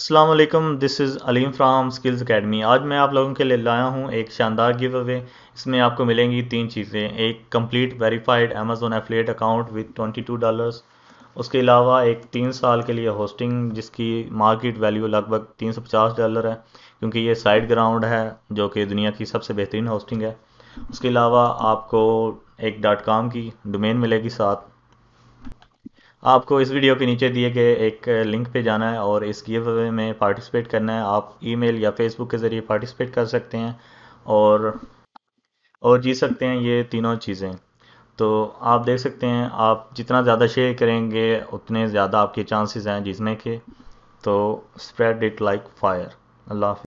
Aslam this is Aleem from Skills Academy आज मैं आप लोगों के लिए लाया हूँ एक शानदार गिव अवे इसमें आपको मिलेंगी तीन चीज़ें एक complete verified Amazon affiliate account with twenty two dollars उसके अलावा एक तीन साल के लिए होस्टिंग जिसकी मार्केट वैल्यू लगभग तीन सौ पचास डॉलर है क्योंकि ये साइड ग्राउंड है जो कि दुनिया की सबसे बेहतरीन होस्टिंग है उसके अलावा आपको एक डॉट कॉम की डोमेन मिलेगी साथ आपको इस वीडियो के नीचे दिए गए एक लिंक पे जाना है और इस गिव अवे में पार्टिसिपेट करना है आप ईमेल या फेसबुक के ज़रिए पार्टिसिपेट कर सकते हैं और और जीत सकते हैं ये तीनों चीज़ें तो आप देख सकते हैं आप जितना ज़्यादा शेयर करेंगे उतने ज़्यादा आपके चांसेस हैं जीतने के तो spread it like fire Allah